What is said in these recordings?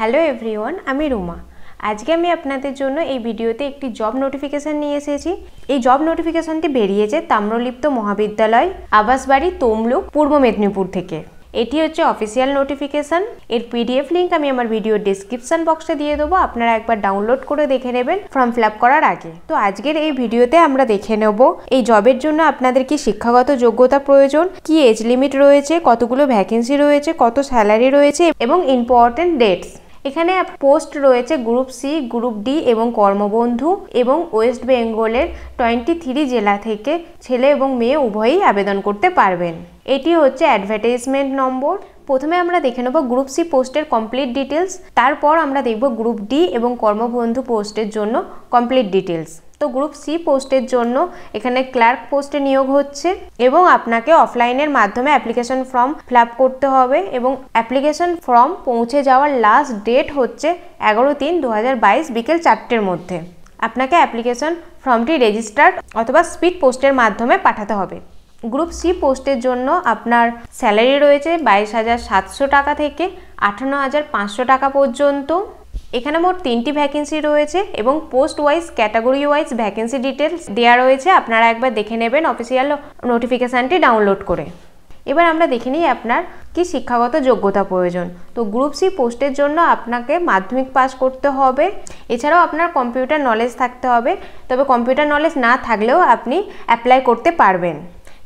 hello everyone আমি রুমা আজকে আমি আপনাদের জন্য এই ভিডিওতে একটি জব নোটিফিকেশান নিয়ে এসেছি এই জব নোটিফিকেশানটি বেরিয়েছে তাম্রলিপ্ত মহাবিদ্যালয় আবাসবাড়ি তমলুক পূর্ব মেদিনীপুর থেকে এটি হচ্ছে অফিসিয়াল নোটিফিকেশান এর পিডিএফ লিঙ্ক আমি আমার ভিডিও ডিসক্রিপশান বক্সে দিয়ে দেবো আপনারা একবার ডাউনলোড করে দেখে নেবেন ফর্ম ফিল করার আগে তো আজকের এই ভিডিওতে আমরা দেখে নেব এই জবের জন্য আপনাদের কি শিক্ষাগত যোগ্যতা প্রয়োজন কি এজ লিমিট রয়েছে কতগুলো ভ্যাকেন্সি রয়েছে কত স্যালারি রয়েছে এবং ইম্পর্টেন্ট ডেটস এখানে পোস্ট রয়েছে গ্রুপ সি গ্রুপ ডি এবং কর্মবন্ধু এবং ওয়েস্ট বেঙ্গলের টোয়েন্টি থ্রি জেলা থেকে ছেলে এবং মেয়ে উভয়ই আবেদন করতে পারবেন এটি হচ্ছে অ্যাডভার্টাইজমেন্ট নম্বর প্রথমে আমরা দেখে নেব গ্রুপ সি পোস্টের কমপ্লিট ডিটেলস তারপর আমরা দেখব গ্রুপ ডি এবং কর্মবন্ধু পোস্টের জন্য কমপ্লিট ডিটেলস তো গ্রুপ সি পোস্টের জন্য এখানে ক্লার্ক পোস্টে নিয়োগ হচ্ছে এবং আপনাকে অফলাইনের মাধ্যমে অ্যাপ্লিকেশন ফর্ম ফিল করতে হবে এবং অ্যাপ্লিকেশন ফর্ম পৌঁছে যাওয়ার লাস্ট ডেট হচ্ছে এগারো তিন দু বিকেল চারটের মধ্যে আপনাকে অ্যাপ্লিকেশন ফর্মটি রেজিস্টার্ড অথবা স্পিড পোস্টের মাধ্যমে পাঠাতে হবে গ্রুপ সি পোস্টের জন্য আপনার স্যালারি রয়েছে বাইশ হাজার সাতশো টাকা থেকে আঠান্ন হাজার পাঁচশো টাকা পর্যন্ত এখানে মোট তিনটি ভ্যাকেন্সি রয়েছে এবং post wise category wise vacancy details দেওয়া রয়েছে আপনারা একবার দেখে নেবেন অফিসিয়াল নোটিফিকেশানটি ডাউনলোড করে এবার আমরা দেখে নিই আপনার কি শিক্ষাগত যোগ্যতা প্রয়োজন তো গ্রুপ সি পোস্টের জন্য আপনাকে মাধ্যমিক পাস করতে হবে এছাড়াও আপনার কম্পিউটার নলেজ থাকতে হবে তবে কম্পিউটার নলেজ না থাকলেও আপনি অ্যাপ্লাই করতে পারবেন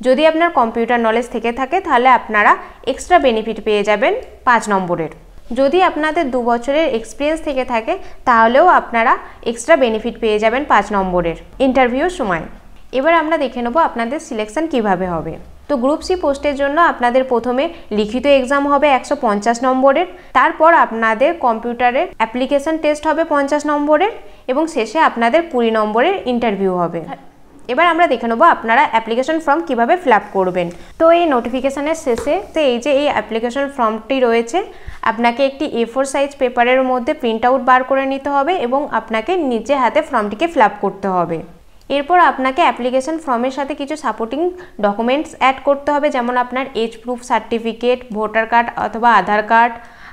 যদি আপনার কম্পিউটার নলেজ থেকে থাকে তাহলে আপনারা এক্সট্রা বেনিফিট পেয়ে যাবেন পাঁচ নম্বরের যদি আপনাদের দু বছরের এক্সপিরিয়েন্স থেকে থাকে তাহলেও আপনারা এক্সট্রা বেনিফিট পেয়ে যাবেন পাঁচ নম্বরের ইন্টারভিউর সময় এবার আমরা দেখে নেব আপনাদের সিলেকশন কিভাবে হবে তো গ্রুপ সি পোস্টের জন্য আপনাদের প্রথমে লিখিত এক্সাম হবে একশো পঞ্চাশ নম্বরের তারপর আপনাদের কম্পিউটারের অ্যাপ্লিকেশন টেস্ট হবে পঞ্চাশ নম্বরের এবং শেষে আপনাদের কুড়ি নম্বরের ইন্টারভিউ হবে এবার আমরা দেখে নেবো আপনারা অ্যাপ্লিকেশন ফর্ম কিভাবে ফিল করবেন তো এই নোটিফিকেশানের শেষে তো এই যে এই অ্যাপ্লিকেশন ফর্মটি রয়েছে আপনাকে একটি এ ফোর সাইজ পেপারের মধ্যে প্রিন্ট আউট বার করে নিতে হবে এবং আপনাকে নিজে হাতে ফর্মটিকে ফিল করতে হবে এরপর আপনাকে অ্যাপ্লিকেশন ফর্মের সাথে কিছু সাপোর্টিং ডকুমেন্টস অ্যাড করতে হবে যেমন আপনার age proof certificate voter card অথবা আধার কার্ড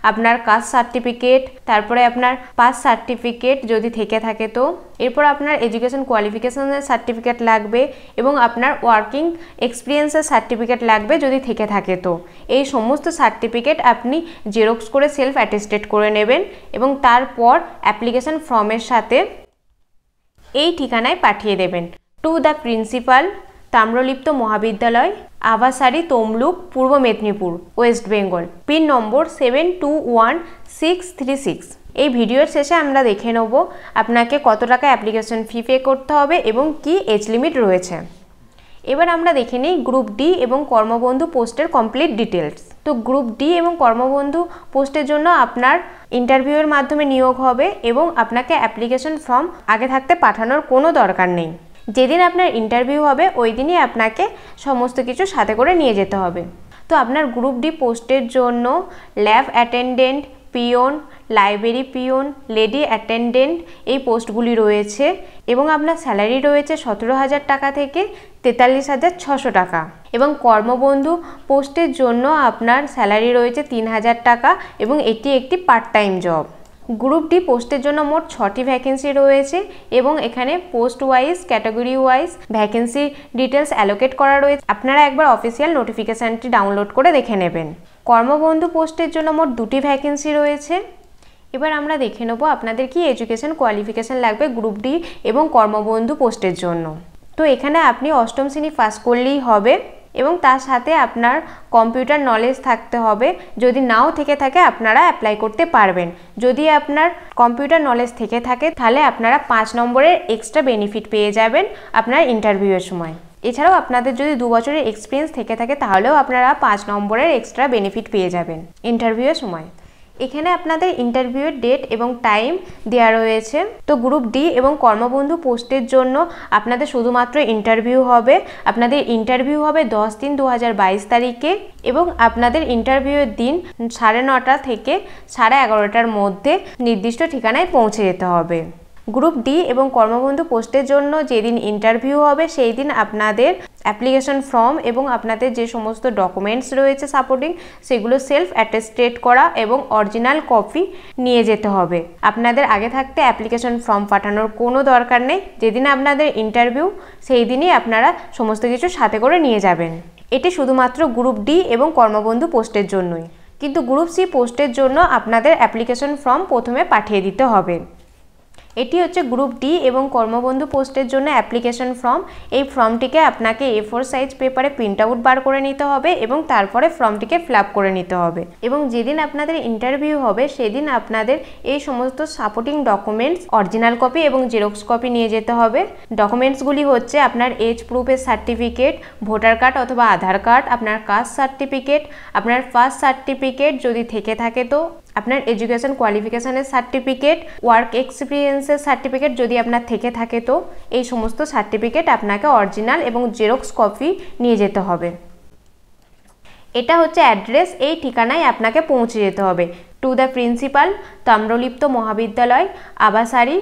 আপনার কাস্ট সার্টিফিকেট তারপরে আপনার পাস সার্টিফিকেট যদি থেকে থাকে তো এরপর আপনার এডুকেশন কোয়ালিফিকেশনের সার্টিফিকেট লাগবে এবং আপনার ওয়ার্কিং এক্সপিরিয়েন্সের সার্টিফিকেট লাগবে যদি থেকে থাকে তো এই সমস্ত সার্টিফিকেট আপনি জেরক্স করে সেলফ অ্যাটেস্টেড করে নেবেন এবং তারপর অ্যাপ্লিকেশন ফর্মের সাথে এই ঠিকানায় পাঠিয়ে দেবেন টু দ্য প্রিন্সিপাল তাম্রলিপ্ত মহাবিদ্যালয় Abasari Tamluk Purba Medinipur West Bengal pin number seven two one six three six এই ভিডিওর শেষে আমরা দেখে নেব আপনাকে কত টাকা অ্যাপ্লিকেশন ফি পে করতে হবে এবং কি এজ লিমিট রয়েছে এবার আমরা দেখে নিই গ্রুপ ডি এবং কর্মবন্ধু পোস্টের কমপ্লিট ডিটেলস তো গ্রুপ ডি এবং কর্মবন্ধু পোস্টের জন্য আপনার ইন্টারভিউয়ের মাধ্যমে নিয়োগ হবে এবং আপনাকে অ্যাপ্লিকেশন ফর্ম আগে থাকতে পাঠানোর কোনো দরকার নেই যেদিন আপনার ইন্টারভিউ হবে ওই দিনই আপনাকে সমস্ত কিছু সাথে করে নিয়ে যেতে হবে তো আপনার গ্রুপ ডি পোস্টের জন্য lab attendant peon library peon lady attendant এই পোস্টগুলি রয়েছে এবং আপনার স্যালারি রয়েছে সতেরো হাজার টাকা থেকে তেতাল্লিশ হাজার ছশো টাকা এবং কর্মবন্ধু পোস্টের জন্য আপনার স্যালারি রয়েছে তিন হাজার টাকা এবং এটি একটি part time job group D পোস্টের জন্য মোট ছটি ভ্যাকেন্সি রয়েছে এবং এখানে post wise category wise vacancy details allocate করা রয়েছে আপনারা একবার অফিসিয়াল নোটিফিকেশানটি ডাউনলোড করে দেখে নেবেন কর্মবন্ধু পোস্টের জন্য মোট দুটি ভ্যাকেন্সি রয়েছে এবার আমরা দেখে নেবো আপনাদের কি এডুকেশন কোয়ালিফিকেশান লাগবে গ্রুপ ডি এবং কর্মবন্ধু পোস্টের জন্য তো এখানে আপনি অষ্টম শ্রেণী পাস করলেই হবে এবং তার সাথে আপনার কম্পিউটার নলেজ থাকতে হবে যদি নাও থেকে থাকে আপনারা অ্যাপ্লাই করতে পারবেন যদি আপনার কম্পিউটার নলেজ থেকে থাকে তাহলে আপনারা পাঁচ নম্বরের এক্সট্রা বেনিফিট পেয়ে যাবেন আপনার ইন্টারভিউয়ের সময় এছাড়াও আপনাদের যদি দু বছরের এক্সপিরিয়েন্স থেকে থাকে তাহলেও আপনারা পাঁচ নম্বরের এক্সট্রা বেনিফিট পেয়ে যাবেন ইন্টারভিউয়ের সময় এখানে আপনাদের ইন্টারভিউয়ের ডেট এবং টাইম দেওয়া রয়েছে তো গ্রুপ ডি এবং কর্মবন্ধু পোস্টের জন্য আপনাদের শুধুমাত্র ইন্টারভিউ হবে আপনাদের ইন্টারভিউ হবে দশ দিন দু তারিখে এবং আপনাদের ইন্টারভিউয়ের দিন সাড়ে নটা থেকে সাড়ে এগারোটার মধ্যে নির্দিষ্ট ঠিকানায় পৌঁছে যেতে হবে গ্রুপ ডি এবং কর্মবন্ধু পোস্টের জন্য যেদিন ইন্টারভিউ হবে সেই দিন আপনাদের অ্যাপ্লিকেশন ফর্ম এবং আপনাদের যে সমস্ত ডকুমেন্টস রয়েছে সাপোর্টিং সেগুলো সেলফ অ্যাটেস্টেড করা এবং অরিজিনাল কপি নিয়ে যেতে হবে আপনাদের আগে থাকতে অ্যাপ্লিকেশন ফর্ম পাঠানোর কোনো দরকার নেই যেদিন আপনাদের ইন্টারভিউ সেই দিনই আপনারা সমস্ত কিছু সাথে করে নিয়ে যাবেন এটি শুধুমাত্র গ্রুপ ডি এবং কর্মবন্ধু পোস্টের জন্যই কিন্তু গ্রুপ সি পোস্টের জন্য আপনাদের অ্যাপ্লিকেশন ফর্ম প্রথমে পাঠিয়ে দিতে হবে এটি হচ্ছে গ্রুপ ডি এবং কর্মবন্ধু পোস্টের জন্য অ্যাপ্লিকেশন ফর্ম এই ফর্মটিকে আপনাকে এ ফোর সাইজ পেপারে প্রিন্ট আউট বার করে নিতে হবে এবং তারপরে ফর্মটিকে ফিল করে নিতে হবে এবং যেদিন আপনাদের ইন্টারভিউ হবে সেদিন আপনাদের এই সমস্ত সাপোর্টিং ডকুমেন্টস অরিজিনাল কপি এবং জেরক্স কপি নিয়ে যেতে হবে ডকুমেন্টসগুলি হচ্ছে আপনার এজ প্রুফের সার্টিফিকেট ভোটার কার্ড অথবা আধার কার্ড আপনার কাস্ট সার্টিফিকেট আপনার ফার্স্ট সার্টিফিকেট যদি থেকে থাকে তো আপনার এডুকেশন কোয়ালিফিকেশানের সার্টিফিকেট ওয়ার্ক এক্সপিরিয়েন্সের সার্টিফিকেট যদি আপনার থেকে থাকে তো এই সমস্ত সার্টিফিকেট আপনাকে অরিজিনাল এবং জেরক্স কপি নিয়ে যেতে হবে এটা হচ্ছে অ্যাড্রেস এই ঠিকানায় আপনাকে পৌঁছে যেতে হবে টু দ্য প্রিন্সিপাল তাম্রলিপ্ত মহাবিদ্যালয় Abasari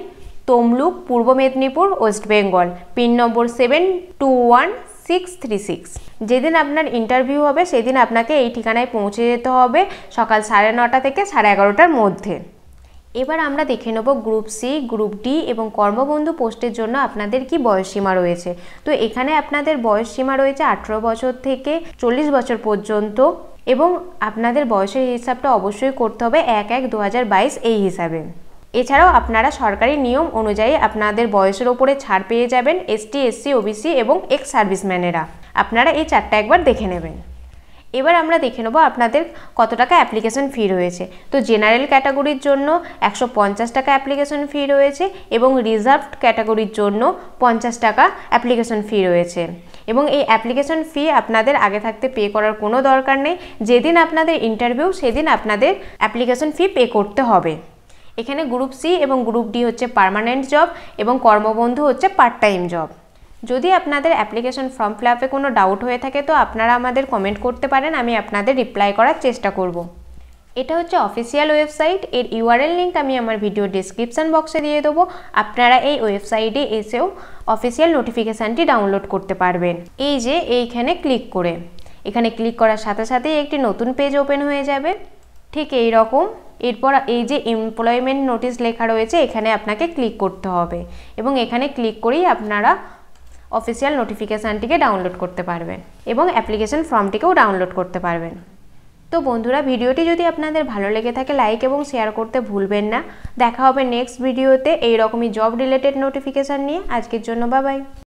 Tamluk Purba Medinipur West Bengal pin number seven two one six three six যেদিন আপনার ইন্টারভিউ হবে সেদিন আপনাকে এই ঠিকানায় পৌঁছে যেতে হবে সকাল সাড়ে নটা থেকে সাড়ে এগারোটার মধ্যে এবার আমরা দেখে নেব গ্রুপ সি গ্রুপ ডি এবং কর্মবন্ধু পোস্টের জন্য আপনাদের কি বয়সসীমা রয়েছে তো এখানে আপনাদের বয়সসীমা রয়েছে আঠেরো বছর থেকে চল্লিশ বছর পর্যন্ত এবং আপনাদের বয়সের হিসাবটা অবশ্যই করতে হবে এক এক দু এই হিসাবে এছাড়াও আপনারা সরকারি নিয়ম অনুযায়ী আপনাদের বয়সের ওপরে ছাড় পেয়ে যাবেন এসটি এসসি ওবিসি এবং এক্স সার্ভিসম্যানেরা আপনারা এই চারটা একবার দেখে নেবেন এবার আমরা দেখে নেব আপনাদের কত টাকা অ্যাপ্লিকেশন ফি রয়েছে তো জেনারেল ক্যাটাগরির জন্য একশো পঞ্চাশ টাকা অ্যাপ্লিকেশন ফি রয়েছে এবং রিজার্ভড ক্যাটাগরির জন্য পঞ্চাশ টাকা অ্যাপ্লিকেশন ফি রয়েছে এবং এই অ্যাপ্লিকেশন ফি আপনাদের আগে থাকতে পে করার কোনো দরকার নেই যেদিন আপনাদের ইন্টারভিউ সেদিন আপনাদের অ্যাপ্লিকেশন ফি পে করতে হবে এখানে গ্রুপ সি এবং গ্রুপ ডি হচ্ছে পারমানেন্ট জব এবং কর্মবন্ধু হচ্ছে পার্ট টাইম জব যদি আপনাদের অ্যাপ্লিকেশন ফর্ম ফিল আপে কোনো ডাউট হয়ে থাকে তো আপনারা আমাদের কমেন্ট করতে পারেন আমি আপনাদের রিপ্লাই করার চেষ্টা করব এটা হচ্ছে অফিসিয়াল ওয়েবসাইট এর ইউআরএল লিঙ্ক আমি আমার ভিডিও ডিসক্রিপশান বক্সে দিয়ে দেবো আপনারা এই ওয়েবসাইটে এসেও অফিসিয়াল নোটিফিকেশানটি ডাউনলোড করতে পারবেন এই যে এইখানে ক্লিক করে এখানে ক্লিক করার সাথে সাথেই একটি নতুন পেজ ওপেন হয়ে যাবে ঠিক এই রকম এরপর এই যে এমপ্লয়মেন্ট নোটিস লেখা রয়েছে এখানে আপনাকে ক্লিক করতে হবে এবং এখানে ক্লিক করেই আপনারা অফিসিয়াল নোটিফিকেশানটিকে ডাউনলোড করতে পারবেন এবং অ্যাপ্লিকেশান ফর্মটিকেও ডাউনলোড করতে পারবেন তো বন্ধুরা ভিডিওটি যদি আপনাদের ভালো লেগে থাকে লাইক এবং শেয়ার করতে ভুলবেন না দেখা হবে নেক্সট ভিডিওতে এইরকমই জব রিলেটেড নোটিফিকেশান নিয়ে আজকের জন্য বাবাই